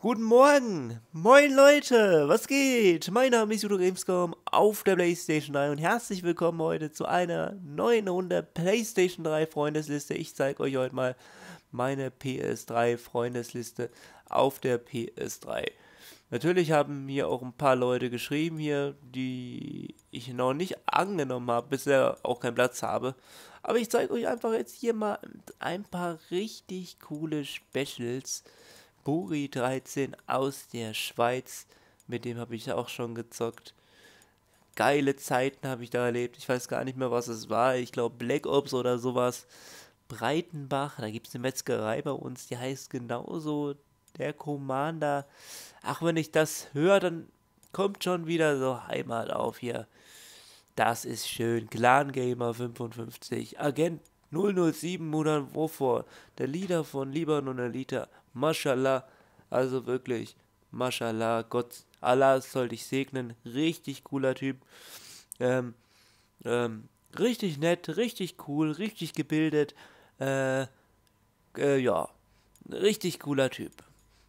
Guten Morgen! Moin Leute! Was geht? Mein Name ist Judo Gamescom auf der PlayStation 3 und herzlich willkommen heute zu einer neuen Runde PlayStation 3 Freundesliste. Ich zeige euch heute mal meine PS3 Freundesliste auf der PS3. Natürlich haben hier auch ein paar Leute geschrieben hier, die ich noch nicht angenommen habe, bisher auch keinen Platz habe. Aber ich zeige euch einfach jetzt hier mal ein paar richtig coole Specials Buri13 aus der Schweiz. Mit dem habe ich auch schon gezockt. Geile Zeiten habe ich da erlebt. Ich weiß gar nicht mehr, was es war. Ich glaube Black Ops oder sowas. Breitenbach, da gibt es eine Metzgerei bei uns, die heißt genauso der Commander. Ach, wenn ich das höre, dann kommt schon wieder so Heimat auf hier. Das ist schön. Clan Gamer 55, Agent 007 Mudan Wofor, der Leader von Libanon Elite Mashallah. Also wirklich, Mashallah, Gott, Allah soll dich segnen. Richtig cooler Typ. Ähm, ähm, richtig nett, richtig cool, richtig gebildet. Äh, äh, ja, richtig cooler Typ.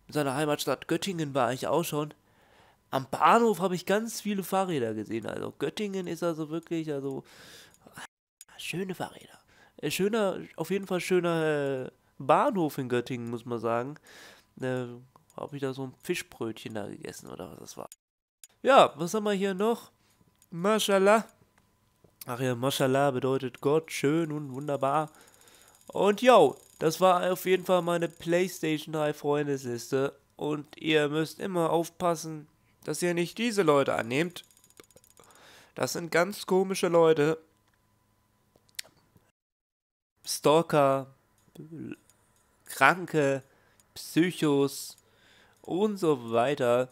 In seiner Heimatstadt Göttingen war ich auch schon. Am Bahnhof habe ich ganz viele Fahrräder gesehen. Also Göttingen ist also wirklich, also schöne Fahrräder. Äh, schöner, auf jeden Fall schöner Äh, Bahnhof in Göttingen, muss man sagen. Äh, habe ich da so ein Fischbrötchen da gegessen oder was das war. Ja, was haben wir hier noch? Mashallah. Ach ja, Mashallah bedeutet Gott, schön und wunderbar. Und yo, das war auf jeden Fall meine PlayStation 3 Freundesliste. Und ihr müsst immer aufpassen, dass ihr nicht diese Leute annehmt. Das sind ganz komische Leute. Stalker, Kranke, Psychos und so weiter.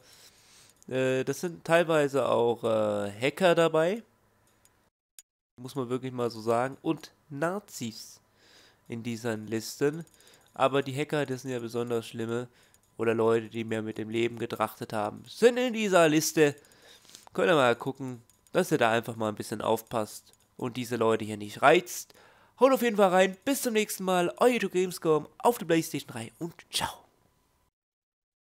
Äh, das sind teilweise auch äh, Hacker dabei. Muss man wirklich mal so sagen. Und Nazis in diesen Listen. Aber die Hacker, das sind ja besonders schlimme. Oder Leute, die mehr mit dem Leben getrachtet haben, sind in dieser Liste. Könnt ihr mal gucken, dass ihr da einfach mal ein bisschen aufpasst und diese Leute hier nicht reizt. Haut auf jeden Fall rein. Bis zum nächsten Mal. Euer Gamescom auf der PlayStation 3 und ciao.